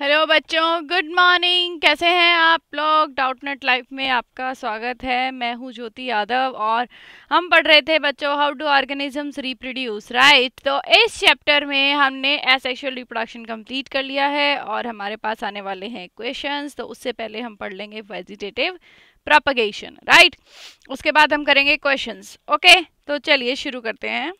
Hello बच्चों good morning कैसे हैं आप लोग डाउटनेट लाइफ में आपका स्वागत है मैं हूं ज्योति यादव और हम पढ़ रहे थे बच्चों how do organisms reproduce right तो इस चैप्टर में हमने एसेक्शुअल रिप्रोडक्शन कंप्लीट कर लिया है और हमारे पास आने वाले हैं क्वेश्चंस तो उससे पहले हम पढ़ लेंगे वेजिटेटिव प्रपगेशन राइट उसके बाद हम करेंगे क्वेश्चन ओके तो चलिए शुरू करते हैं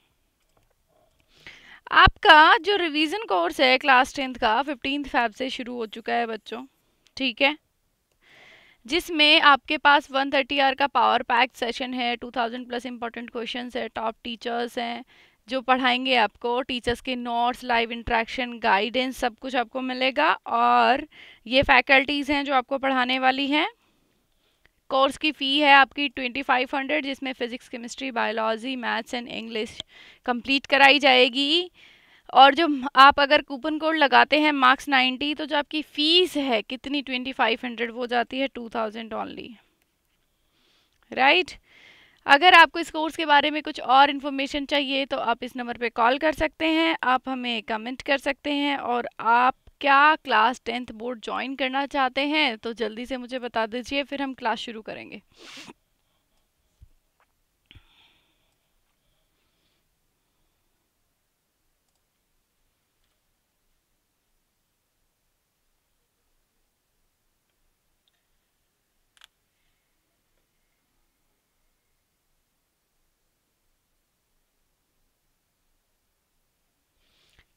आपका जो रिवीजन कोर्स है क्लास टेंथ का फिफ्टीन फैब से शुरू हो चुका है बच्चों ठीक है जिसमें आपके पास 130 थर्टी आर का पावर पैक सेशन है 2000 प्लस इंपॉर्टेंट क्वेश्चन है टॉप टीचर्स हैं जो पढ़ाएंगे आपको टीचर्स के नोट्स लाइव इंट्रैक्शन गाइडेंस सब कुछ आपको मिलेगा और ये फैकल्टीज़ हैं जो आपको पढ़ाने वाली हैं कोर्स की फ़ी है आपकी ट्वेंटी फाइव हंड्रेड जिसमें physics chemistry biology maths and English complete कराई जाएगी और जो आप अगर कूपन कोड लगाते हैं मार्क्स नाइन्टी तो जो आपकी फ़ीस है कितनी ट्वेंटी फाइव हंड्रेड वो जाती है टू थाउजेंड ऑनली राइट अगर आपको इस कोर्स के बारे में कुछ और इन्फॉर्मेशन चाहिए तो आप इस नंबर पे कॉल कर सकते हैं आप हमें कमेंट कर सकते हैं और आप क्या क्लास टेंथ बोर्ड ज्वाइन करना चाहते हैं तो जल्दी से मुझे बता दीजिए फिर हम क्लास शुरू करेंगे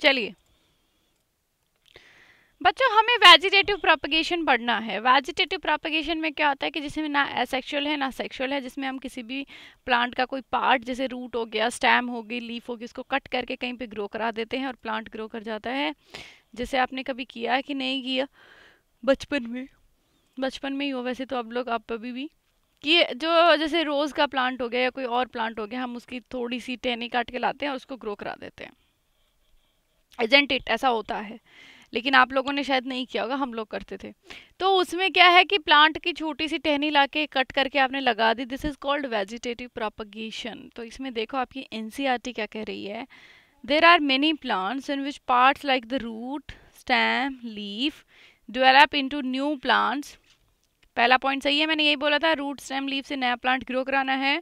चलिए बच्चों हमें वेजिटेटिव प्रोपगेशन पढ़ना है वेजिटेटिव प्रोपगेशन में क्या होता है कि जिसमें ना एसेक्सुअल है ना सेक्सुअल है जिसमें हम किसी भी प्लांट का कोई पार्ट जैसे रूट हो गया स्टैम हो गई लीफ होगी उसको कट करके कहीं पे ग्रो करा देते हैं और प्लांट ग्रो कर जाता है जैसे आपने कभी किया है कि नहीं किया बचपन में बचपन में ही हो वैसे तो अब लोग आप अभी भी कि जो जैसे रोज़ का प्लांट हो गया या कोई और प्लांट हो गया हम उसकी थोड़ी सी टहनी काट के लाते हैं और उसको ग्रो करा देते हैं एजेंट इट ऐसा होता है लेकिन आप लोगों ने शायद नहीं किया होगा हम लोग करते थे तो उसमें क्या है कि प्लांट की छोटी सी टहनी ला के कट करके आपने लगा दी this is called vegetative propagation तो इसमें देखो आपकी एन e क्या कह रही है there are many plants in which parts like the root stem leaf develop into new plants पहला पॉइंट सही है मैंने यही बोला था रूट स्टैम लीव से नया प्लांट ग्रो कराना है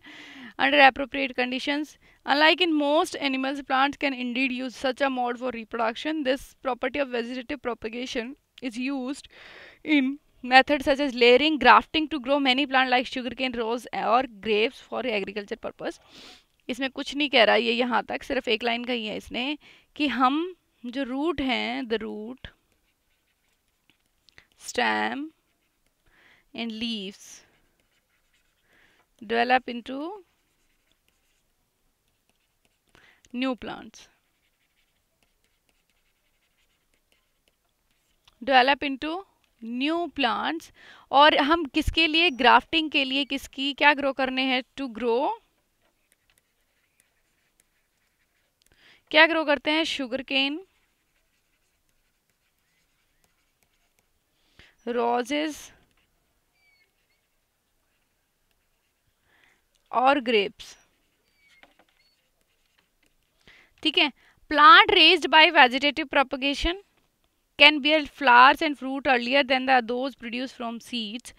under appropriate conditions Unlike in most animals, plants can indeed use such a mode for reproduction. This property of vegetative propagation is used in methods such as layering, grafting to grow many plant like sugarcane, rose और grapes for agriculture purpose. इसमें कुछ नहीं कह रहा ये यहाँ तक सिर्फ एक लाइन का ही है इसने कि हम जो रूट हैं the root stem and leaves develop into new plants. develop into new plants और हम किसके लिए ग्राफ्टिंग के लिए किसकी क्या ग्रो करने हैं टू ग्रो क्या ग्रो करते हैं शुगर केन रोजेस और ग्रेप्स ठीक है plant raise by vegetative propagation can be flowers and fruit earlier than those produce from seeds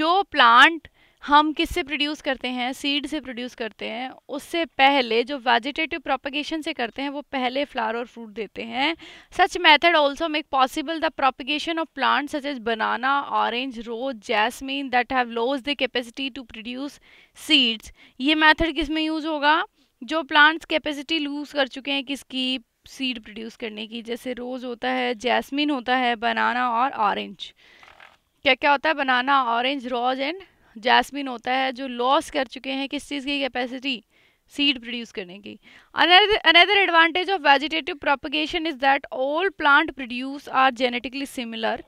जो प्लांट हम किससे प्रोड्यूस करते हैं सीड से प्रोड्यूस करते हैं उससे पहले जो वेजिटेटिव प्रोपगेशन से करते हैं वो पहले फ्लावर और फ्रूट देते हैं such method also make possible the propagation of plant such as banana orange rose jasmine that have lose the capacity to produce seeds ये मैथड किस में यूज़ होगा जो प्लांट्स कैपेसिटी लूज़ कर चुके हैं किसकी सीड प्रोड्यूस करने की जैसे रोज़ होता है जैस्मिन होता है बनाना और ऑरेंज क्या क्या होता है banana orange rose and jasmine होता है जो लॉस कर चुके हैं किस चीज़ की कैपेसिटी सीड प्रोड्यूस करने की another advantage of vegetative propagation is that all plant produce are genetically similar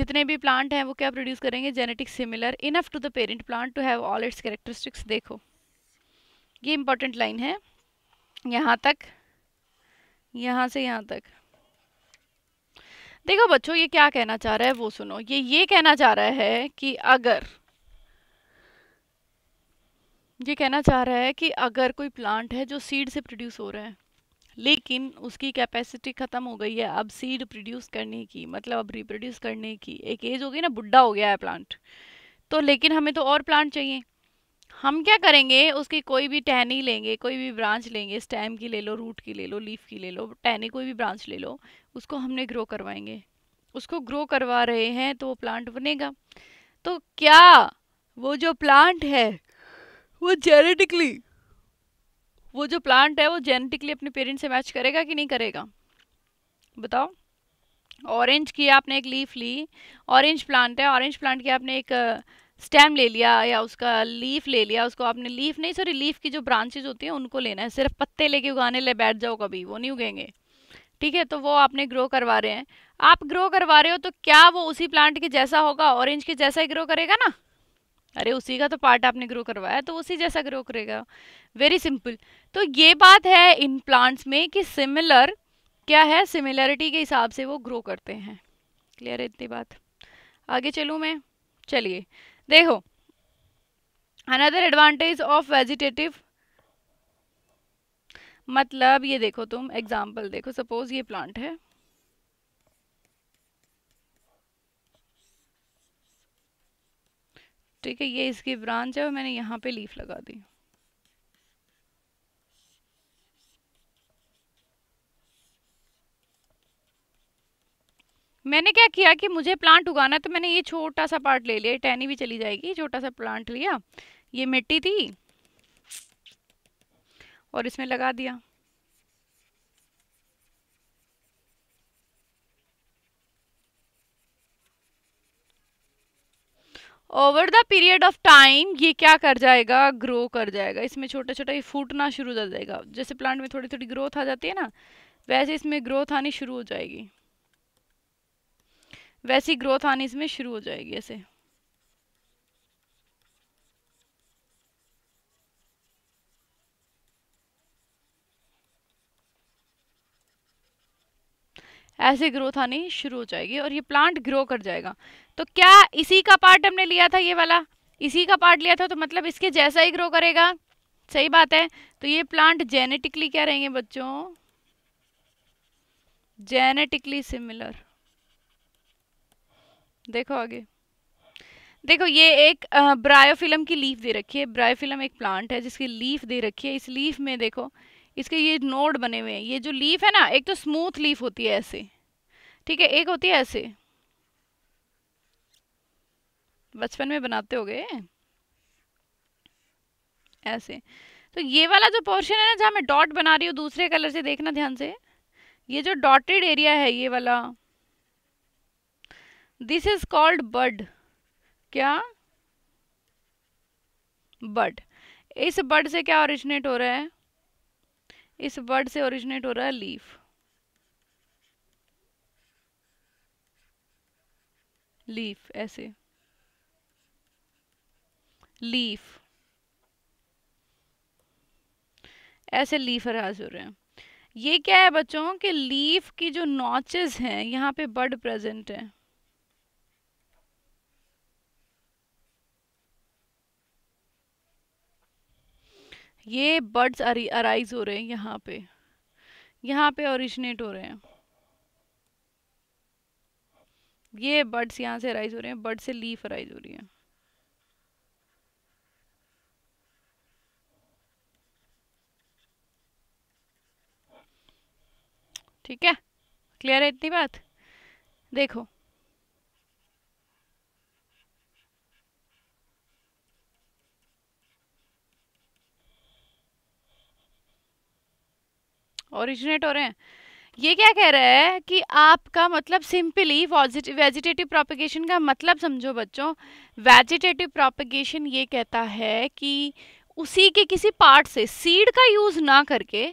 जितने भी प्लांट हैं वो क्या प्रोड्यूस करेंगे genetic similar enough to the parent plant to have all its characteristics देखो ये इम्पॉर्टेंट लाइन है यहाँ तक यहाँ से यहाँ तक देखो बच्चों ये क्या कहना चाह रहा है वो सुनो ये ये कहना चाह रहा है कि अगर ये कहना चाह रहा है कि अगर कोई प्लांट है जो सीड से प्रोड्यूस हो रहा है लेकिन उसकी कैपेसिटी ख़त्म हो गई है अब सीड प्रोड्यूस करने की मतलब अब रिप्रोड्यूस करने की एक एज हो गई ना बुढ़ा हो गया है प्लांट तो लेकिन हमें तो और प्लांट चाहिए हम क्या करेंगे उसकी कोई भी टहनी लेंगे कोई भी ब्रांच लेंगे स्टेम की ले लो रूट की ले लो लीफ की ले लो टहनी कोई भी ब्रांच ले लो उसको हमने ग्रो करवाएंगे उसको ग्रो करवा रहे हैं तो वो प्लांट बनेगा तो क्या वो जो प्लांट है वो जेनेटिकली वो जो प्लांट है वो जेनेटिकली अपने पेरेंट्स से मैच करेगा कि नहीं करेगा बताओ ऑरेंज की आपने एक लीफ ली ऑरेंज प्लांट है ऑरेंज प्लांट की आपने एक स्टेम ले लिया या उसका लीफ ले लिया उसको आपने लीफ नहीं सॉरी लीफ की जो ब्रांचेज होती हैं उनको लेना है सिर्फ पत्ते लेके उगाने ले बैठ जाओ कभी वो नहीं उगेंगे ठीक है तो वो आपने ग्रो करवा रहे हैं आप ग्रो करवा रहे हो तो क्या वो उसी प्लांट के जैसा होगा ऑरेंज के जैसा ही ग्रो करेगा ना अरे उसी का तो पार्ट आपने ग्रो करवाया तो उसी जैसा ग्रो करेगा वेरी सिंपल तो ये बात है इन प्लांट्स में कि सिमिलर क्या है सिमिलरिटी के हिसाब से वो ग्रो करते हैं क्लियर है इतनी बात आगे चलूँ मैं चलिए देखो अनदर एडवांटेज ऑफ वेजिटेटिव मतलब ये देखो तुम एग्जाम्पल देखो सपोज ये प्लांट है ठीक है ये इसकी ब्रांच है और मैंने यहाँ पे लीफ लगा दी मैंने क्या किया कि मुझे प्लांट उगाना तो मैंने ये छोटा सा पार्ट ले लिया टहनी भी चली जाएगी छोटा सा प्लांट लिया ये मिट्टी थी और इसमें लगा दिया over the period of time ये क्या कर जाएगा ग्रो कर जाएगा इसमें छोटा छोटा ये फूटना शुरू हो जाएगा जैसे प्लांट में थोड़ी थोड़ी ग्रोथ आ जाती है ना वैसे इसमें ग्रोथ आनी शुरू हो जाएगी वैसी ग्रोथ आनी इसमें शुरू हो जाएगी ऐसे ऐसे ग्रोथ आनी शुरू हो जाएगी और ये प्लांट ग्रो कर जाएगा तो क्या इसी का पार्ट हमने लिया था ये वाला इसी का पार्ट लिया था तो मतलब इसके जैसा ही ग्रो करेगा सही बात है तो ये प्लांट जेनेटिकली क्या रहेंगे बच्चों जेनेटिकली सिमिलर देखो आगे देखो ये एक ब्रायोफिल्म की लीफ दे रखी है ब्रायोफिलम एक प्लांट है जिसकी लीफ दे रखी है इस लीफ में देखो इसके ये नोड बने हुए हैं ये जो लीफ है ना एक तो स्मूथ लीफ होती है ऐसे ठीक है एक होती है ऐसे बचपन में बनाते हो गए ऐसे तो ये वाला जो पोर्शन है ना जहाँ मैं डॉट बना रही हूँ दूसरे कलर से देखना ध्यान से ये जो डॉटेड एरिया है ये वाला दिस इज कॉल्ड बड क्या बड इस बड से क्या ओरिजिनेट हो रहा है इस बड से ओरिजिनेट हो रहा है लीफ लीफ ऐसे लीफ ऐसे लीफ राज हो रहे हैं ये क्या है बच्चों कि लीफ की जो नॉचेस हैं यहाँ पे बर्ड प्रेजेंट है ये बर्ड्स अराइज हो रहे हैं यहाँ पे यहाँ पे ओरिजिनेट हो रहे हैं ये बर्ड्स यहाँ से अराइज हो रहे हैं बर्ड से लीफ अराइज हो रही है ठीक है क्लियर है इतनी बात देखो ओरिजिनेट हो रहे हैं ये क्या कह रहा है कि आपका मतलब सिंपली वेजिटेटिव प्रोपिगेशन का मतलब समझो बच्चों वेजिटेटिव प्रोपिगेशन ये कहता है कि उसी के किसी पार्ट से सीड का यूज़ ना करके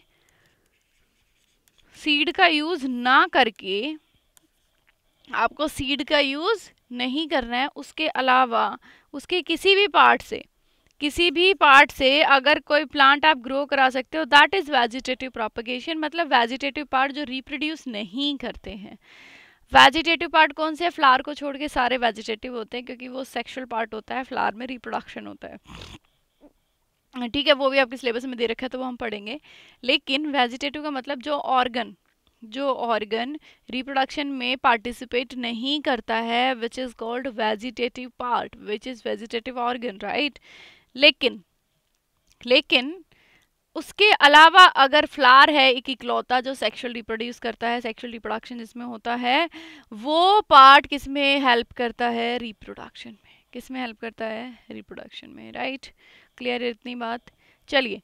सीड का यूज़ ना करके आपको सीड का यूज़ नहीं करना है उसके अलावा उसके किसी भी पार्ट से किसी भी पार्ट से अगर कोई प्लांट आप ग्रो करा सकते हो दैट इज़ वेजिटेटिव प्रोपगेशन मतलब वेजिटेटिव पार्ट जो रिप्रोड्यूस नहीं करते हैं वेजिटेटिव पार्ट कौन से है फ्लावर को छोड़ के सारे वेजिटेटिव होते हैं क्योंकि वो सेक्शुअल पार्ट होता है फ्लावर में रिप्रोडक्शन होता है ठीक है वो भी आपके सिलेबस में दे रखा है तो वो हम पढ़ेंगे लेकिन वेजिटेटिव का मतलब जो ऑर्गन जो ऑर्गन रिप्रोडक्शन में पार्टिसिपेट नहीं करता है which is called vegetative part which is vegetative organ right लेकिन लेकिन उसके अलावा अगर फ्लावर है एक इकलौता जो सेक्सुअल रिप्रोड्यूस करता है सेक्सुअल रिप्रोडक्शन जिसमें होता है वो पार्ट किस में हेल्प करता है रिप्रोडक्शन में किस में हेल्प करता है रिप्रोडक्शन में राइट क्लियर इतनी बात चलिए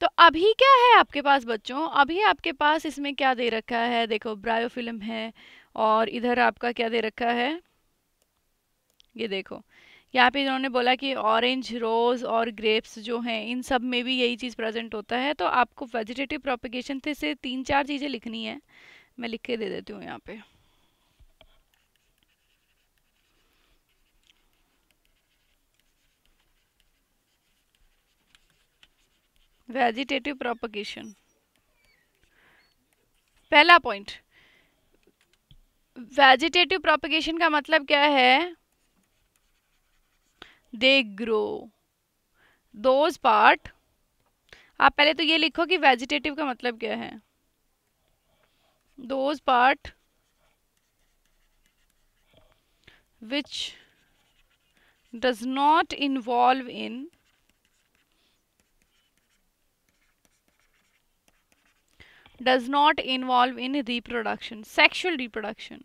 तो अभी क्या है आपके पास बच्चों अभी आपके पास इसमें क्या दे रखा है देखो ब्रायोफिल्म है और इधर आपका क्या दे रखा है ये देखो यहाँ पे इन्होंने बोला कि ऑरेंज रोज़ और ग्रेप्स जो हैं इन सब में भी यही चीज़ प्रेजेंट होता है तो आपको वेजिटेटिव प्रोपिगेशन से से तीन चार चीज़ें लिखनी है मैं लिख के दे देती हूँ यहाँ पे वेजिटेटिव प्रोपगेशन पहला पॉइंट वेजिटेटिव प्रोपगेशन का मतलब क्या है दे ग्रो दोज पार्ट आप पहले तो ये लिखो कि वेजिटेटिव का मतलब क्या है those part which does not involve in does not involve in reproduction sexual reproduction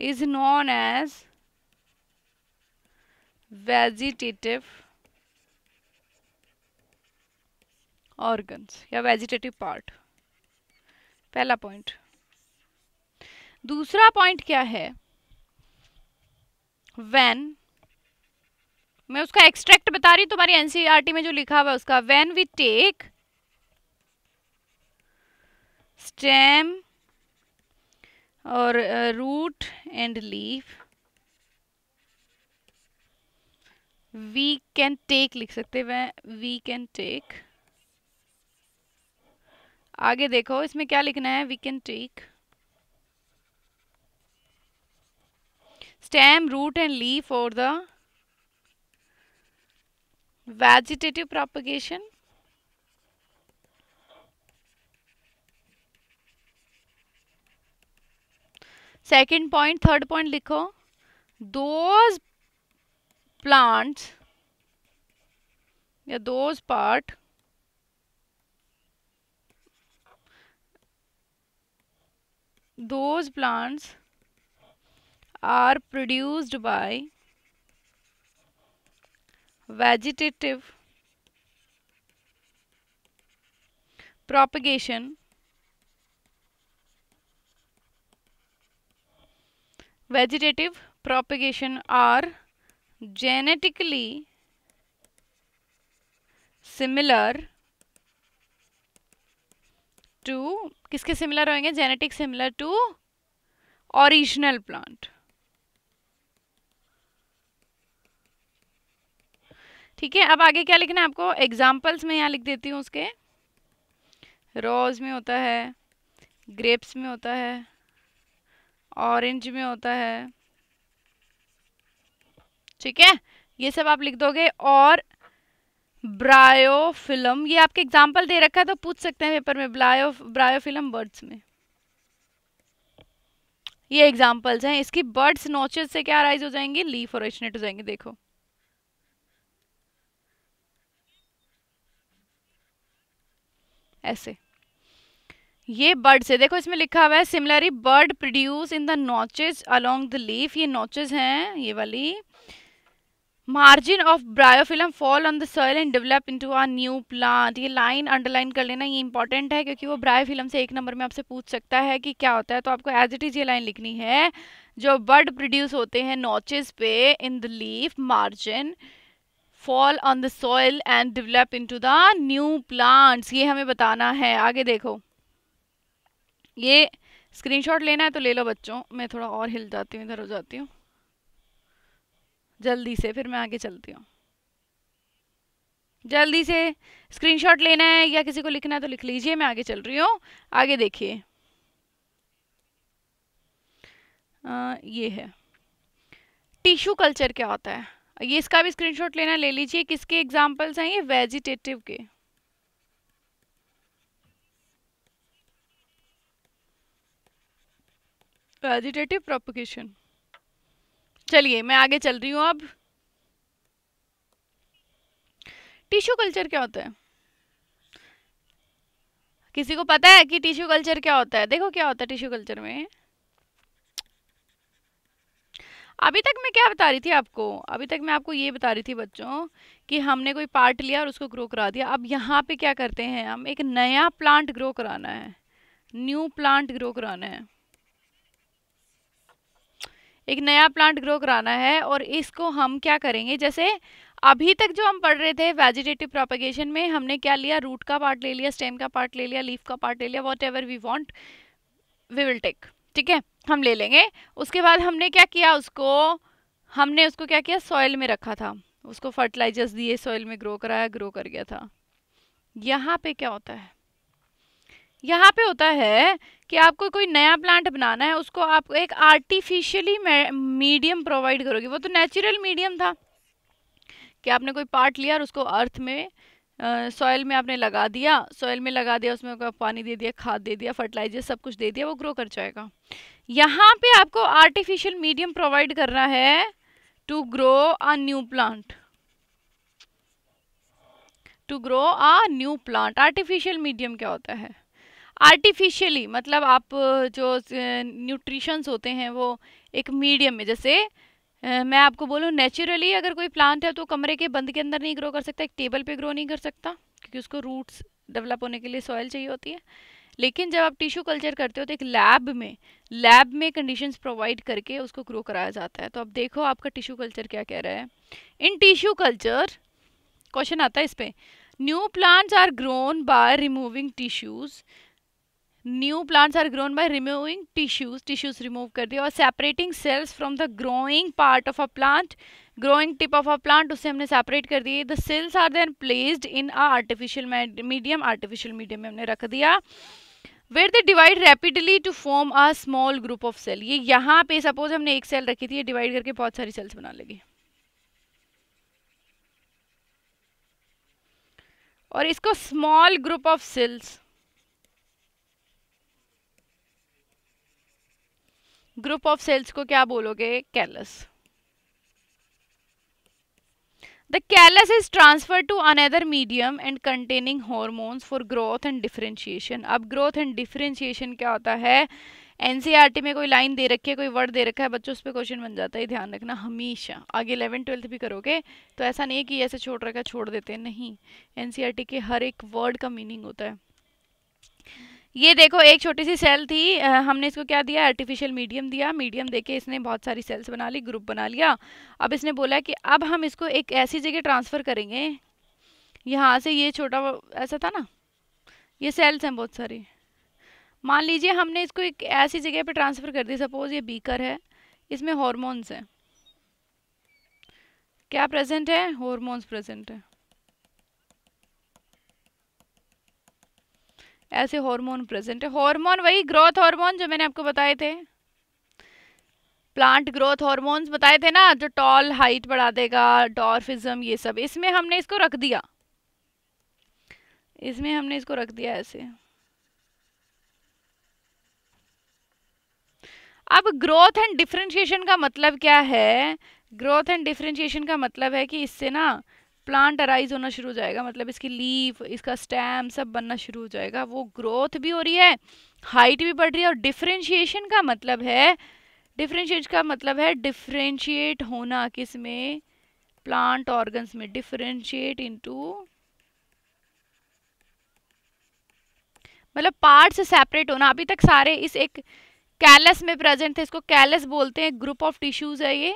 is known as vegetative organs या वेजिटेटिव पार्ट पहला पॉइंट दूसरा पॉइंट क्या है वैन मैं उसका एक्सट्रैक्ट बता रही तुम्हारी एनसीईआरटी e में जो लिखा हुआ है उसका वैन वी टेक स्टेम और root and leaf we can take लिख सकते हैं वी कैन टेक आगे देखो इसमें क्या लिखना है we can take stem root and leaf और the vegetative propagation second point third point लिखो दोज प्लांट्स या those part those plants are produced by vegetative propagation vegetative propagation are genetically similar to किसके similar होंगे genetic similar to original plant ठीक है अब आगे क्या लिखना है आपको एग्जाम्पल्स में यहाँ लिख देती हूँ उसके रोज में होता है ग्रेप्स में होता है ऑरेंज में होता है ठीक है ये सब आप लिख दोगे और ब्रायोफिल्म ये आपके एग्जाम्पल दे रखा है तो पूछ सकते हैं पेपर में ब्रायो ब्रायोफिल्म बर्ड्स में ये एग्जाम्पल्स हैं इसकी बर्ड्स नोचेस से क्या राइज हो जाएंगे लीफ और हो जाएंगे देखो ऐसे ये बर्ड से देखो इसमें लिखा हुआ है सिमिलरली बर्ड produce in the notches along the leaf ये नोचेज हैं ये वाली margin of bryophyllum fall on the soil and develop into a new plant ये लाइन अंडरलाइन कर लेना ये इंपॉर्टेंट है क्योंकि वो ब्रायोफिलम से एक नंबर में आपसे पूछ सकता है कि क्या होता है तो आपको एज इट इज ये लाइन लिखनी है जो बर्ड प्रोड्यूस होते हैं नोचेज पे in the leaf margin fall on the soil and develop into the new plants ये हमें बताना है आगे देखो ये स्क्रीनशॉट लेना है तो ले लो बच्चों मैं थोड़ा और हिल जाती हूँ इधर हो जाती हूँ जल्दी से फिर मैं आगे चलती हूँ जल्दी से स्क्रीनशॉट लेना है या किसी को लिखना है तो लिख लीजिए मैं आगे चल रही हूँ आगे देखिए ये है टिश्यू कल्चर क्या होता है ये इसका भी स्क्रीनशॉट लेना ले लीजिए किसके एग्जाम्पल्स हैं ये वेजिटेटिव के वेजिटेटिव प्रोपोगेशन चलिए मैं आगे चल रही हूँ अब टिश्यू कल्चर क्या होता है किसी को पता है कि टिश्यू कल्चर क्या होता है देखो क्या होता है टिश्यू कल्चर में अभी तक मैं क्या बता रही थी आपको अभी तक मैं आपको ये बता रही थी बच्चों कि हमने कोई पार्ट लिया और उसको ग्रो करा दिया अब यहाँ पे क्या करते हैं हम एक नया प्लांट ग्रो कराना है न्यू प्लांट ग्रो कराना है एक नया प्लांट ग्रो कराना है और इसको हम क्या करेंगे जैसे अभी तक जो हम पढ़ रहे थे वेजिटेटिव प्रोपिगेशन में हमने क्या लिया रूट का पार्ट ले लिया स्टेम का पार्ट ले लिया लीफ का पार्ट ले लिया whatever we want we will take ठीक है हम ले लेंगे उसके बाद हमने क्या किया उसको हमने उसको क्या किया सॉयल में रखा था उसको फर्टिलाइजर्स दिए सॉइल में ग्रो कराया ग्रो कर गया था यहाँ पे क्या होता है यहाँ पे होता है कि आपको कोई नया प्लांट बनाना है उसको आप एक आर्टिफिशियली मीडियम प्रोवाइड करोगे वो तो नेचुरल मीडियम था कि आपने कोई पार्ट लिया और उसको अर्थ में सॉयल uh, में आपने लगा दिया सॉयल में लगा दिया उसमें पानी दे दिया खाद दे दिया फर्टिलाइजर सब कुछ दे दिया वो ग्रो कर जाएगा यहाँ पे आपको आर्टिफिशियल मीडियम प्रोवाइड करना है to grow a new plant to grow a new plant artificial medium क्या होता है आर्टिफिशियली मतलब आप जो न्यूट्रिशंस होते हैं वो एक मीडियम में जैसे मैं आपको बोलूँ नेचुरली अगर कोई प्लांट है तो कमरे के बंद के अंदर नहीं ग्रो कर सकता एक टेबल पे ग्रो नहीं कर सकता क्योंकि उसको रूट्स डेवलप होने के लिए सॉइल चाहिए होती है लेकिन जब आप टिश्यू कल्चर करते हो तो एक लैब में लैब में कंडीशंस प्रोवाइड करके उसको ग्रो कराया जाता है तो अब देखो आपका टिश्यू कल्चर क्या कह रहा है इन टिश्यू कल्चर क्वेश्चन आता है इस पर new plants are grown by removing tissues new plants are grown by removing tissues tissues remove कर दिया और separating cells from the growing part of a plant growing tip of a plant उसे हमने separate कर दिए the cells are then placed in a artificial medium artificial medium में हमने रख दिया where they divide rapidly to form a small group of cell ये यहाँ पे सपोज हमने एक सेल रखी थी ये डिवाइड करके बहुत सारी सेल्स बना लेगी और इसको small group of cells group of cells को क्या बोलोगे callus The callus is transferred to another medium and containing hormones for growth and differentiation. अब growth and differentiation क्या होता है एनसीईआरटी e में कोई लाइन दे रखी है कोई वर्ड दे रखा है बच्चों उस पर क्वेश्चन बन जाता है ध्यान रखना हमेशा आगे इलेवन ट्वेल्थ भी करोगे तो ऐसा नहीं है कि ऐसे छोड़ रखा छोड़ देते नहीं एनसीईआरटी e के हर एक वर्ड का मीनिंग होता है ये देखो एक छोटी सी सेल थी आ, हमने इसको क्या दिया आर्टिफिशियल मीडियम दिया मीडियम देके इसने बहुत सारी सेल्स बना ली ग्रुप बना लिया अब इसने बोला कि अब हम इसको एक ऐसी जगह ट्रांसफ़र करेंगे यहाँ से ये छोटा ऐसा था ना ये सेल्स हैं बहुत सारी मान लीजिए हमने इसको एक ऐसी जगह पर ट्रांसफ़र कर दिया सपोज़ ये बीकर है इसमें हॉर्मोन्स हैं क्या प्रेजेंट है हॉर्मोन्स प्रेजेंट है ऐसे हार्मोन प्रेजेंट है हार्मोन वही ग्रोथ हार्मोन जो मैंने आपको बताए थे प्लांट ग्रोथ हार्मोन्स बताए थे ना जो टॉल हाइट बढ़ा देगा डॉर्फिज्म ये सब इसमें हमने इसको रख दिया इसमें हमने इसको रख दिया ऐसे अब ग्रोथ एंड डिफ्रेंशिएशन का मतलब क्या है ग्रोथ एंड डिफ्रेंशिएशन का मतलब है कि इससे ना प्लांट अराइज होना शुरू हो जाएगा मतलब इसकी लीफ इसका स्टैम सब बनना शुरू हो जाएगा वो ग्रोथ भी हो रही है हाइट भी बढ़ रही है और डिफ्रेंशिएशन का मतलब है डिफ्रेंशिएट का मतलब है डिफ्रेंशिएट होना किस में प्लांट ऑर्गन्स में डिफ्रेंशिएट इनटू मतलब पार्ट से सेपरेट होना अभी तक सारे इस एक कैलस में प्रेजेंट थे इसको कैलस बोलते हैं ग्रुप ऑफ टिश्यूज है ये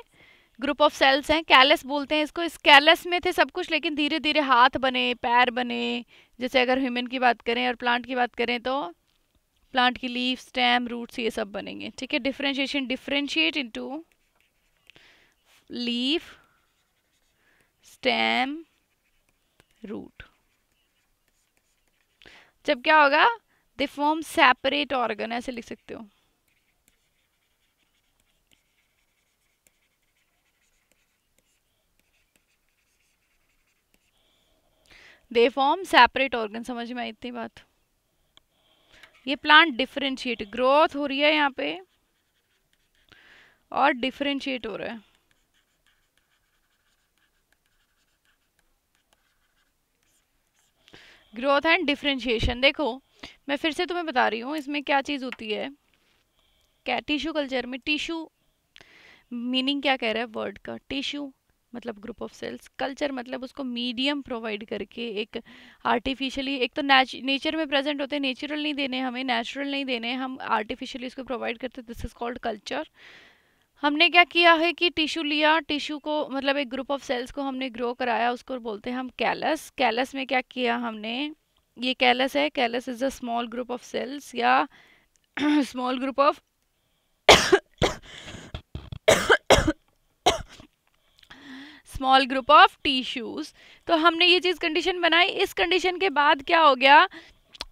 ग्रुप ऑफ सेल्स हैं कैलस बोलते हैं इसको इस कैलस में थे सब कुछ लेकिन धीरे धीरे हाथ बने पैर बने जैसे अगर ह्यूमन की बात करें और प्लांट की बात करें तो प्लांट की लीव स्टेम रूट्स ये सब बनेंगे ठीक है differentiation differentiate into leave stem root जब क्या होगा दे फॉर्म सेपरेट ऑर्गन ऐसे लिख सकते हो दे फॉर्म सेपरेट ऑर्गन समझ में आई इतनी बात ये प्लांट डिफरेंशिएट ग्रोथ हो रही है यहाँ पे और डिफ्रेंशिएट हो रहा है ग्रोथ एंड डिफ्रेंशिएशन देखो मैं फिर से तुम्हें बता रही हूँ इसमें क्या चीज़ होती है क्या टिश्यू कल्चर में टिश्यू मीनिंग क्या कह रहा है वर्ड का टिश्यू मतलब ग्रुप ऑफ सेल्स कल्चर मतलब उसको मीडियम प्रोवाइड करके एक आर्टिफिशियली एक तो नेचर में प्रेजेंट होते हैं नेचुरल नहीं देने हमें नेचुरल नहीं देने हम आर्टिफिशियली इसको प्रोवाइड करते दिस इज़ कॉल्ड कल्चर हमने क्या किया है कि टिश्यू लिया टिश्यू को मतलब एक ग्रुप ऑफ सेल्स को हमने ग्रो कराया उसको बोलते हैं हम कैलस कैलस में क्या किया हमने ये कैलस है callus is a small group of cells या small group of small group of tissues तो हमने ये चीज़ कंडीशन बनाई इस कंडीशन के बाद क्या हो गया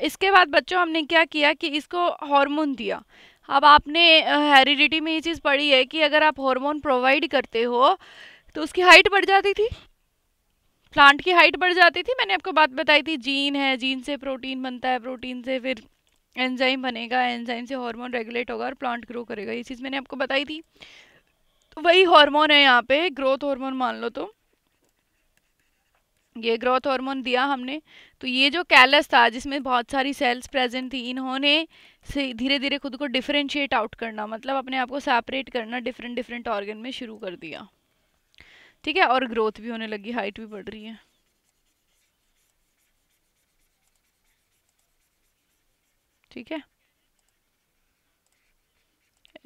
इसके बाद बच्चों हमने क्या किया कि इसको हार्मोन दिया अब आपने हेरिडिटी में ये चीज़ पढ़ी है कि अगर आप हार्मोन प्रोवाइड करते हो तो उसकी हाइट बढ़ जाती थी प्लांट की हाइट बढ़ जाती थी मैंने आपको बात बताई थी जीन है जीन से प्रोटीन बनता है प्रोटीन से फिर एंजाइम बनेगा एंजाइम से हार्मोन रेगुलेट होगा और प्लांट ग्रो करेगा ये चीज़ मैंने आपको बताई थी वही हार्मोन है यहाँ पे ग्रोथ हार्मोन मान लो तुम तो। ये ग्रोथ हार्मोन दिया हमने तो ये जो कैलस था जिसमें बहुत सारी सेल्स प्रेजेंट थी इन्होंने से धीरे धीरे खुद को डिफ्रेंशिएट आउट करना मतलब अपने आप को सेपरेट करना डिफरेंट डिफरेंट ऑर्गन में शुरू कर दिया ठीक है और ग्रोथ भी होने लगी हाइट भी बढ़ रही है ठीक है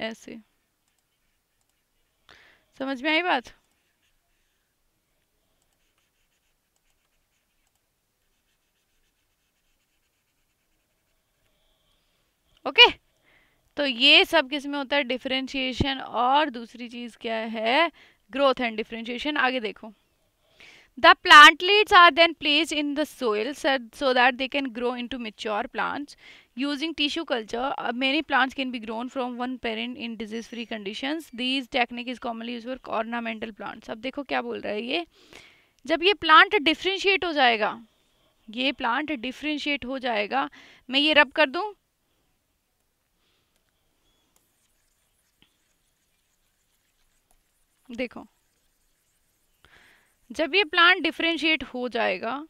ऐसे समझ में आई बात ओके तो ये सब किस में होता है डिफ्रेंशिएशन और दूसरी चीज़ क्या है ग्रोथ एंड डिफ्रेंशिएशन आगे देखो The plantlets are then placed in the soil so that they can grow into mature plants. Using tissue culture, many plants can be grown from one parent in disease-free conditions. These technique is commonly used for ornamental plants. अब देखो क्या बोल रहा है ये जब ये plant differentiate हो जाएगा ये प्लांट डिफ्रेंशिएट हो जाएगा मैं ये रब कर दूँ देखो जब ये प्लांट डिफ्रेंशिएट हो जाएगा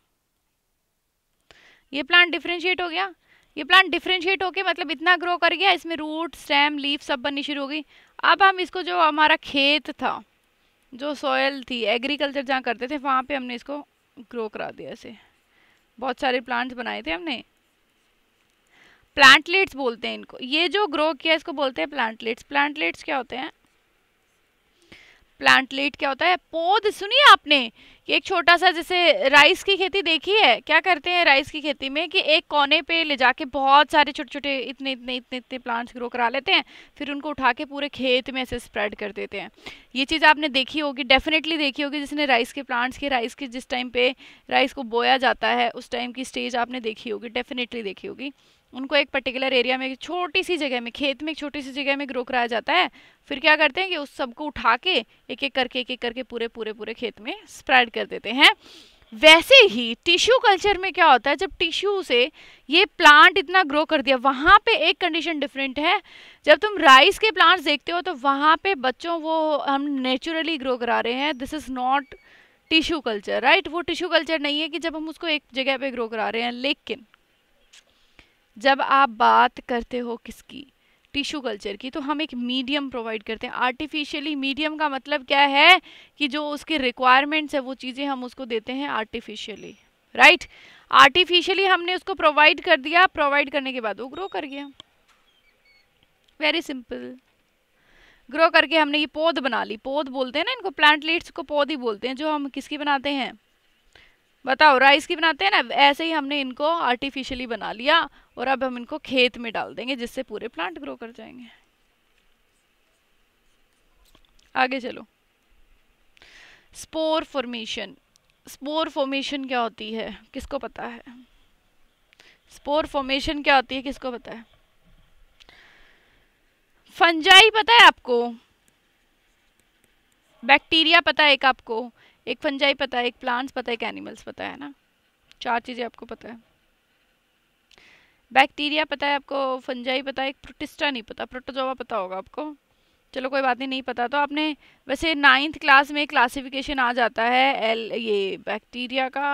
ये प्लांट डिफ्रेंशिएट हो गया ये प्लांट डिफ्रेंशिएट होके मतलब इतना ग्रो कर गया इसमें रूट स्टेम लीफ सब बननी शुरू हो गई अब हम इसको जो हमारा खेत था जो सॉयल थी एग्रीकल्चर जहाँ करते थे वहाँ पे हमने इसको ग्रो करा दिया ऐसे बहुत सारे प्लांट्स बनाए थे हमने प्लांटलेट्स बोलते हैं इनको ये जो ग्रो किया इसको बोलते हैं प्लांटलेट्स प्लांटलेट्स क्या होते हैं प्लांटलेट क्या होता है पौध सुनिए आपने कि एक छोटा सा जैसे राइस की खेती देखी है क्या करते हैं राइस की खेती में कि एक कोने पे ले जाके बहुत सारे छोटे छोटे इतने इतने इतने इतने प्लांट्स ग्रो करा लेते हैं फिर उनको उठा के पूरे खेत में ऐसे स्प्रेड कर देते हैं ये चीज़ आपने देखी होगी डेफिनेटली देखी होगी जिसने राइस के प्लांट्स के राइस के जिस टाइम पर राइस को बोया जाता है उस टाइम की स्टेज आपने देखी होगी डेफिनेटली देखी होगी उनको एक पर्टिकुलर एरिया में छोटी सी जगह में खेत में एक छोटी सी जगह में ग्रो कराया जाता है फिर क्या करते हैं कि उस सबको उठा के एक एक करके एक एक करके पूरे पूरे पूरे खेत में स्प्रेड कर देते हैं वैसे ही टिश्यू कल्चर में क्या होता है जब टिश्यू से ये प्लांट इतना ग्रो कर दिया वहाँ पे एक कंडीशन डिफरेंट है जब तुम राइस के प्लांट्स देखते हो तो वहाँ पे बच्चों वो हम नेचुरली ग्रो करा रहे हैं this is not tissue culture right वो टिश्यू कल्चर नहीं है कि जब हम उसको एक जगह पे ग्रो करा रहे हैं लेकिन जब आप बात करते हो किसकी टिश्यू कल्चर की तो हम एक मीडियम प्रोवाइड करते हैं आर्टिफिशियली मीडियम का मतलब क्या है कि जो उसके रिक्वायरमेंट्स है वो चीज़ें हम उसको देते हैं आर्टिफिशियली राइट आर्टिफिशियली हमने उसको प्रोवाइड कर दिया प्रोवाइड करने के बाद वो ग्रो कर गया वेरी सिंपल ग्रो करके हमने ये पौध बना ली पौध बोलते हैं ना इनको प्लांटलेट्स को पौध ही बोलते हैं जो हम किसकी बनाते हैं बताओ राइस की बनाते हैं ना ऐसे ही हमने इनको आर्टिफिशियली बना लिया और अब हम इनको खेत में डाल देंगे जिससे पूरे प्लांट ग्रो कर जाएंगे आगे चलो स्पोर फॉर्मेशन स्पोर फॉर्मेशन क्या होती है किसको पता है स्पोर फॉर्मेशन क्या होती है किसको पता है फंजाई पता है आपको बैक्टीरिया पता है एक आपको एक फंजाई पता है एक प्लांट्स पता है एक एनिमल्स पता है ना चार चीज़ें आपको पता है बैक्टीरिया पता है आपको फंजाई पता है एक प्रोटिस्टा नहीं पता प्रोटोजोवा पता होगा आपको चलो कोई बात नहीं नहीं पता तो आपने वैसे नाइन्थ क्लास में क्लासिफिकेशन आ जाता है एल ये बैक्टीरिया का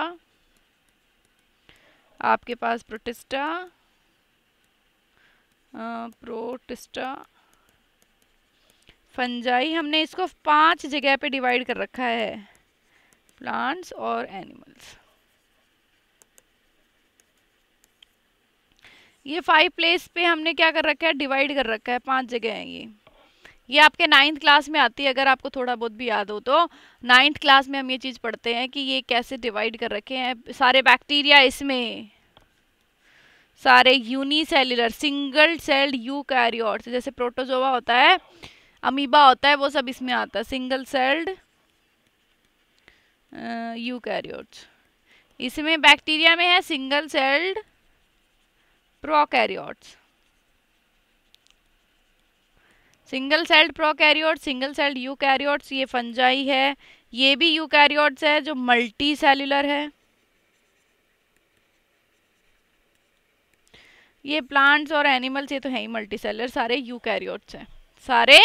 आपके पास प्रोटिस्टा प्रोटिस्टा फंजाई हमने इसको पांच जगह पे डिवाइड कर रखा है प्लांट्स और एनिमल्स ये फाइव प्लेस पे हमने क्या कर रखा है डिवाइड कर रखा है पांच जगह है ये ये आपके नाइन्थ क्लास में आती है अगर आपको थोड़ा बहुत भी याद हो तो नाइन्थ क्लास में हम ये चीज़ पढ़ते हैं कि ये कैसे डिवाइड कर रखे हैं सारे बैक्टीरिया इसमें सारे यूनिसेल्युलर सिंगल सेल्ड यू यूकैरियोट्स जैसे प्रोटोजोवा होता है अमीबा होता है वो सब इसमें आता है सिंगल सेल्ड कैरियोट्स इसमें बैक्टीरिया में है single celled prokaryotes single celled prokaryote single celled eukaryotes ये फंजाई है ये भी कैरियोट्स है जो मल्टी सेल्युलर है ये प्लांट्स और एनिमल्स ये तो है ही मल्टी सेलर सारे यू कैरियोट्स हैं सारे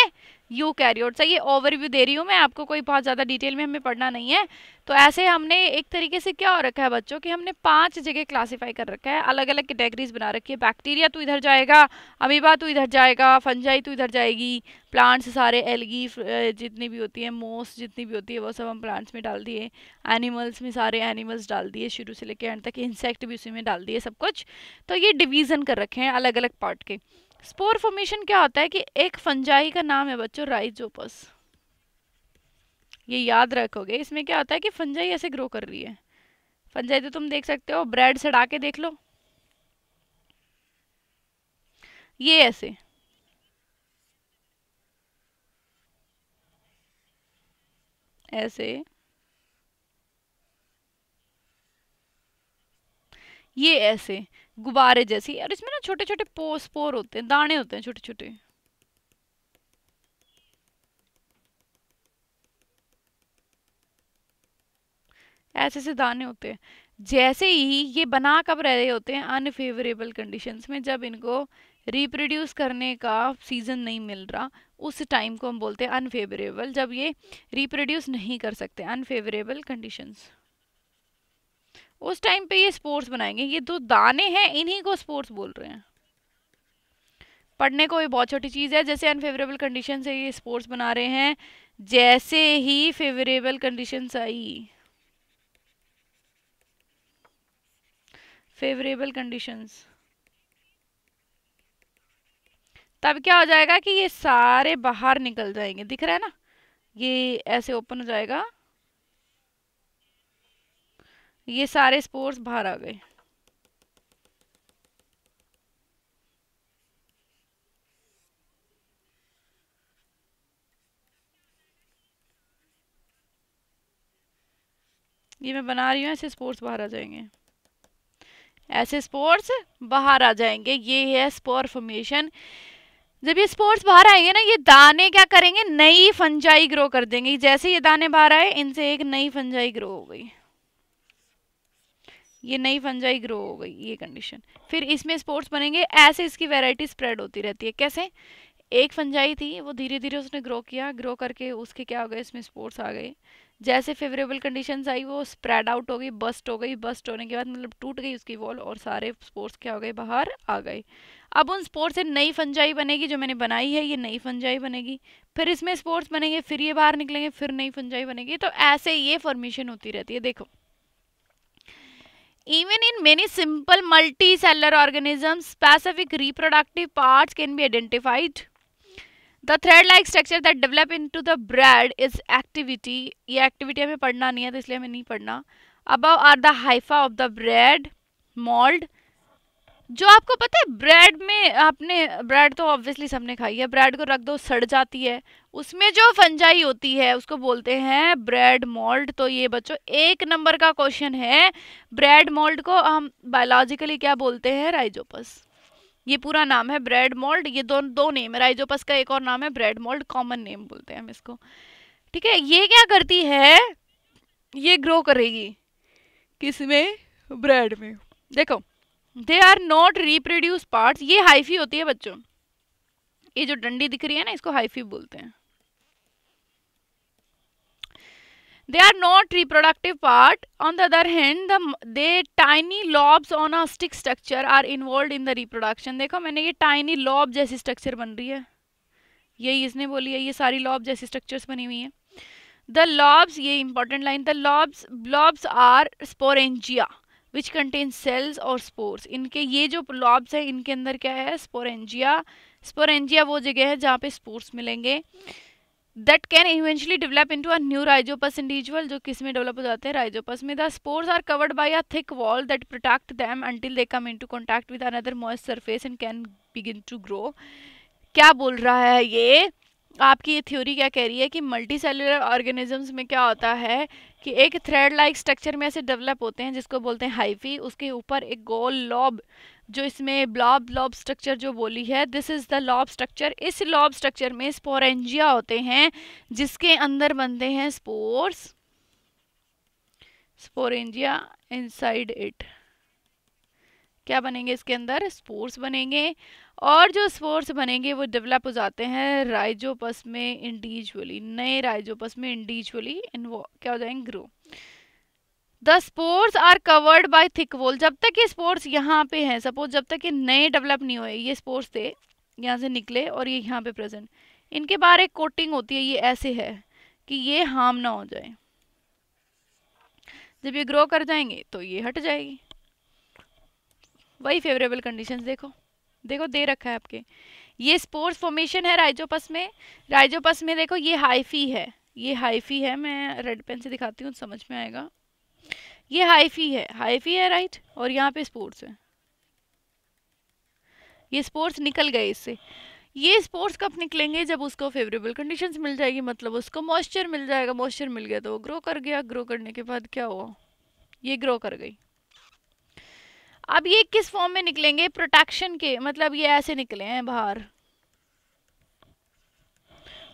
यूकैरियोट्स है ये ओवरव्यू दे रही हूँ मैं आपको कोई बहुत ज़्यादा डिटेल में हमें पढ़ना नहीं है तो ऐसे हमने एक तरीके से क्या हो रखा है बच्चों कि हमने पांच जगह क्लासीफाई कर रखा है अलग अलग कैटेगरीज बना रखी है बैक्टीरिया तो इधर जाएगा अमीबा तो इधर जाएगा फंजाई तो इधर जाएगी प्लांट्स सारे एलगी जितनी भी होती है मोस जितनी भी होती है वो सब हम प्लांट्स में डाल दिए एनिमल्स में सारे एनिमल्स डाल दिए शुरू से लेकर एंड तक इंसेक्ट भी उसी में डाल दिए सब कुछ तो ये डिवीज़न कर रखे हैं अलग अलग पार्ट के स्पोर फॉर्मेशन क्या होता है कि एक फंजाई का नाम है बच्चों राइजोपस ये याद रखोगे इसमें क्या होता है कि फंजाई ऐसे ग्रो कर रही है फंजाई तो तुम देख सकते हो ब्रेड सड़ा के देख लो ये ऐसे ऐसे ये ऐसे गुब्बारे जैसी और इसमें ना छोटे छोटे पोस पोर होते हैं दाने होते हैं छोटे छोटे ऐसे से दाने होते हैं जैसे ही ये बना कब रहे होते हैं अनफेवरेबल कंडीशंस में जब इनको रिप्रोड्यूस करने का सीज़न नहीं मिल रहा उस टाइम को हम बोलते हैं अनफेवरेबल जब ये रिप्रोड्यूस नहीं कर सकते अनफेवरेबल कंडीशंस उस टाइम पे ये स्पोर्ट्स बनाएंगे ये दो दाने हैं इन्हीं को स्पोर्ट्स बोल रहे हैं पढ़ने को ये बहुत छोटी चीज़ है जैसे अनफेवरेबल कंडीशन से ये स्पोर्ट्स बना रहे हैं जैसे ही फेवरेबल कंडीशंस आई फेवरेबल कंडीशंस तब क्या हो जाएगा कि ये सारे बाहर निकल जाएंगे दिख रहा है ना ये ऐसे ओपन हो जाएगा ये सारे स्पोर्ट्स बाहर आ गए ये मैं बना रही हूँ ऐसे स्पोर्ट्स बाहर आ जाएंगे ऐसे स्पोर्ट्स बाहर आ जाएंगे ये है स्पोर फॉर्मेशन जब ये स्पोर्ट्स बाहर आएंगे ना ये दाने क्या करेंगे नई फंजाई ग्रो कर देंगे जैसे ये दाने बाहर आए इनसे एक नई फंजाई ग्रो हो गई ये नई फंजाई ग्रो हो गई ये कंडीशन फिर इसमें स्पोर्ट्स बनेंगे ऐसे इसकी वैरायटी स्प्रेड होती रहती है कैसे एक फंजाई थी वो धीरे धीरे उसने ग्रो किया ग्रो करके उसके क्या हो गए इसमें स्पोर्ट्स आ गए जैसे फेवरेबल कंडीशंस आई वो स्प्रेड आउट हो गई बस्ट हो गई बस्ट होने के बाद मतलब टूट गई उसकी वॉल और सारे स्पोर्ट्स क्या हो गए बाहर आ गए अब उन स्पोर्ट्स से नई फंजाई बनेगी जो मैंने बनाई है ये नई फंजाई बनेगी फिर इसमें स्पोर्ट्स बनेंगे फिर ये बाहर निकलेंगे फिर नई फंजाई बनेगी तो ऐसे ये फॉर्मेशन होती रहती है देखो Even in many simple multicellular organisms, specific reproductive parts can be identified. the thread like structure that develop into the bread is activity ये एक्टिविटी हमें पढ़ना नहीं है तो इसलिए हमें नहीं पढ़ना are are the hypha of the bread जो आपको पता है ब्रेड में आपने ब्रेड तो ऑब्वियसली सबने खाई है ब्रेड को रख दो सड़ जाती है उसमें जो फंजाई होती है उसको बोलते हैं ब्रेड मोल्ड तो ये बच्चों एक नंबर का क्वेश्चन है ब्रेड मोल्ड को हम बायोलॉजिकली क्या बोलते हैं राइजोपस ये पूरा नाम है ब्रेड मोल्ड ये दो दो नेम है राइजोपस का एक और नाम है ब्रेड मोल्ड कॉमन नेम बोलते हैं हम इसको ठीक है ये क्या करती है ये ग्रो करेगी किसमें ब्रेड में देखो they are not reproduce parts ये हाइफी होती है बच्चों ये जो डंडी दिख रही है ना इसको हाइफी बोलते हैं they are not reproductive part on the other hand the they tiny lobes on a structure are involve in the reproduction देखो मैंने ये टाइनी लॉब जैसी स्ट्रक्चर बन रही है यही इसने बोली है ये सारी लॉब जैसी स्ट्रक्चर्स बनी हुई हैं द लॉब्स ये important line the lobes lobes are sporangia which contain cells और स्पोर्स इनके ये जो लॉब्स हैं इनके अंदर क्या है स्पोरेंजिया स्पोरेंजिया वो जगह है जहाँ पे स्पोर्स मिलेंगे that can eventually develop into a new Rhizopus individual जो किस में डेवलप हो जाते हैं राइजोपस में the spores are covered by a thick wall that protect them until they come into contact with another moist surface and can begin to grow क्या बोल रहा है ये आपकी ये थ्योरी क्या कह रही है कि मल्टी सेलुलर ऑर्गेनिजम्स में क्या होता है कि एक थ्रेड लाइक स्ट्रक्चर में ऐसे डेवलप होते हैं जिसको बोलते हैं हाइफी उसके ऊपर एक गोल लॉब जो इसमें ब्लॉब लॉब स्ट्रक्चर जो बोली है this is the lobe structure इस लॉब स्ट्रक्चर में स्पोरेंजिया होते हैं जिसके अंदर बनते हैं स्पोर्स स्पोरेंजिया इनसाइड इट क्या बनेंगे इसके अंदर स्पोर्स बनेंगे और जो स्पोर्स बनेंगे वो डेवलप हो जाते हैं राइजोपस में इंडिविजुअली नए राइजोपस में इंडिविजुअली इन क्या हो जाएंगे grow the spores are covered by thick wall जब तक ये स्पोर्स यहाँ पे हैं सपोज जब तक ये नए डेवलप नहीं हुए ये स्पोर्स थे यहाँ से निकले और ये यहाँ पे प्रेजेंट इनके बाहर एक कोटिंग होती है ये ऐसे है कि ये हार्म ना हो जाए जब ये ग्रो कर जाएंगे तो ये हट जाएगी वही फेवरेबल कंडीशन देखो देखो दे रखा है आपके ये स्पोर्ट्स फॉर्मेशन है राइजोपस में राइजोपस में देखो ये हाइफी है ये हाइफी है मैं रेड पेन से दिखाती हूँ समझ में आएगा ये हाइफी है हाइफी है राइट और यहाँ पे स्पोर्ट्स है ये स्पोर्ट्स निकल गए इससे ये स्पोर्ट्स कब निकलेंगे जब उसको फेवरेबल कंडीशंस मिल जाएगी मतलब उसको मॉइस्चर मिल जाएगा मॉइस्चर मिल गया तो वो ग्रो कर गया ग्रो करने के बाद क्या हुआ ये ग्रो कर गई अब ये किस फॉर्म में निकलेंगे प्रोटेक्शन के मतलब ये ऐसे निकले हैं बाहर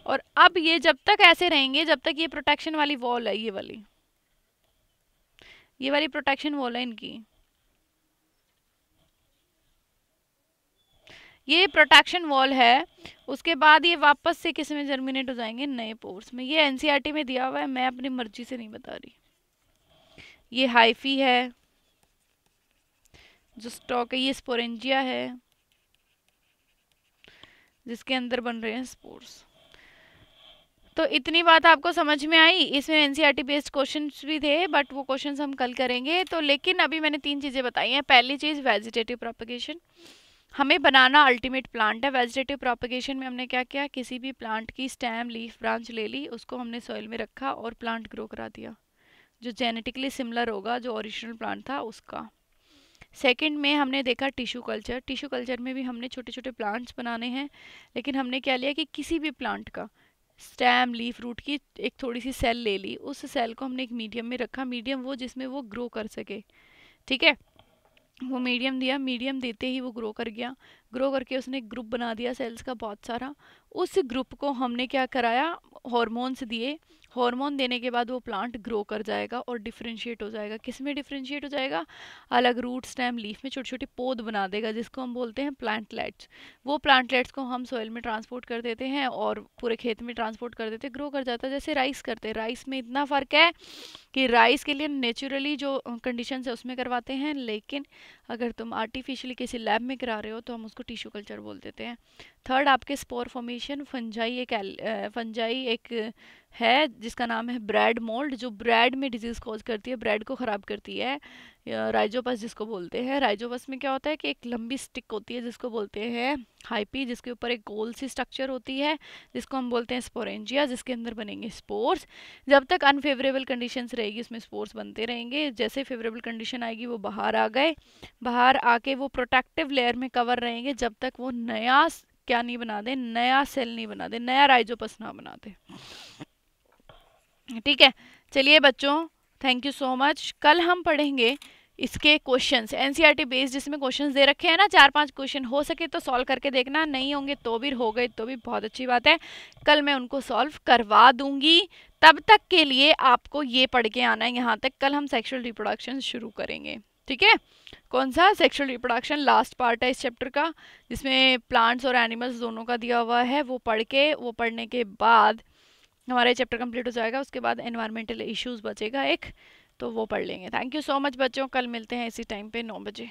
और अब ये जब तक ऐसे रहेंगे जब तक ये प्रोटेक्शन वाली वॉल है ये वाली ये वाली प्रोटेक्शन वॉल है इनकी ये प्रोटेक्शन वॉल है उसके बाद ये वापस से किस में जर्मिनेट हो जाएंगे नए पोर्स में ये एनसीईआरटी e में दिया हुआ है मैं अपनी मर्जी से नहीं बता रही ये हाइफी है जो स्टॉक है ये स्पोरेंजिया है जिसके अंदर बन रहे हैं स्पोर्ट्स तो इतनी बात आपको समझ में आई इसमें एनसीईआरटी बेस्ड क्वेश्चंस भी थे बट वो क्वेश्चंस हम कल करेंगे तो लेकिन अभी मैंने तीन चीज़ें बताई हैं पहली चीज़ वेजिटेटिव प्रोपगेशन हमें बनाना अल्टीमेट प्लांट है वेजिटेटिव प्रोपगेशन में हमने क्या किया किसी भी प्लांट की स्टैम लीफ ब्रांच ले ली उसको हमने सॉइल में रखा और प्लांट ग्रो करा दिया जो जेनेटिकली सिमिलर होगा जो ओरिजिनल प्लांट था उसका सेकेंड में हमने देखा टिश्यू कल्चर टिश्यू कल्चर में भी हमने छोटे छोटे प्लांट्स बनाने हैं लेकिन हमने क्या लिया कि किसी भी प्लांट का स्टैम लीफ रूट की एक थोड़ी सी सेल ले ली उस सेल को हमने एक मीडियम में रखा मीडियम वो जिसमें वो ग्रो कर सके ठीक है वो मीडियम दिया मीडियम देते ही वो ग्रो कर गया ग्रो करके उसने ग्रुप बना दिया सेल्स का बहुत सारा उस ग्रुप को हमने क्या कराया हॉर्मोन्स दिए हार्मोन देने के बाद वो प्लांट ग्रो कर जाएगा और डिफ्रेंशिएट हो जाएगा किस में डिफ्रेंशिएट हो जाएगा अलग रूट स्टेम लीफ में छोटे छोटे पौध बना देगा जिसको हम बोलते हैं प्लांटलेट्स वो प्लांटलेट्स को हम सॉइल में ट्रांसपोर्ट कर देते हैं और पूरे खेत में ट्रांसपोर्ट कर देते हैं ग्रो कर जाता है जैसे राइस करते हैं राइस में इतना फ़र्क है कि राइस के लिए नेचुरली जो कंडीशन है उसमें करवाते हैं लेकिन अगर तुम आर्टिफिशली किसी लैब में करा रहे हो तो हम उसको टिश्यू कल्चर बोल देते हैं थर्ड आपके स्पोर फॉर्मेशन फंजाई एक फंजाई एक है जिसका नाम है ब्रेड मोल्ड जो ब्रेड में डिजीज़ कॉज करती है ब्रेड को ख़राब करती है राइजोपस जिसको बोलते हैं राइजोपस में क्या होता है कि एक लंबी स्टिक होती है जिसको बोलते हैं हाइपी जिसके ऊपर एक गोल सी स्ट्रक्चर होती है जिसको हम बोलते हैं स्पोरेंजिया जिसके अंदर बनेंगे स्पोर्स जब तक अनफेवरेबल कंडीशंस रहेगी उसमें स्पोर्स बनते रहेंगे जैसे फेवरेबल कंडीशन आएगी वो बाहर आ गए बाहर आके वो प्रोटेक्टिव लेयर में कवर रहेंगे जब तक वो नया क्या नहीं बना दे नया सेल नहीं बना दे नया राइजोपस ना बना दे ठीक है चलिए बच्चों थैंक यू सो मच कल हम पढ़ेंगे इसके क्वेश्चंस एनसीईआरटी बेस्ड जिसमें क्वेश्चंस दे रखे हैं ना चार पांच क्वेश्चन हो सके तो सॉल्व करके देखना नहीं होंगे तो भी हो गए तो भी बहुत अच्छी बात है कल मैं उनको सॉल्व करवा दूंगी तब तक के लिए आपको ये पढ़ के आना है यहाँ तक कल हम सेक्शुअल रिप्रोडक्शन शुरू करेंगे ठीक है कौन सा सेक्शुअल रिप्रोडक्शन लास्ट पार्ट है इस चैप्टर का जिसमें प्लांट्स और एनिमल्स दोनों का दिया हुआ है वो पढ़ के वो पढ़ने के बाद हमारा चैप्टर कंप्लीट हो जाएगा उसके बाद एनवायरमेंटल इश्यूज़ बचेगा एक तो वो पढ़ लेंगे थैंक यू सो मच बच्चों कल मिलते हैं इसी टाइम पे नौ बजे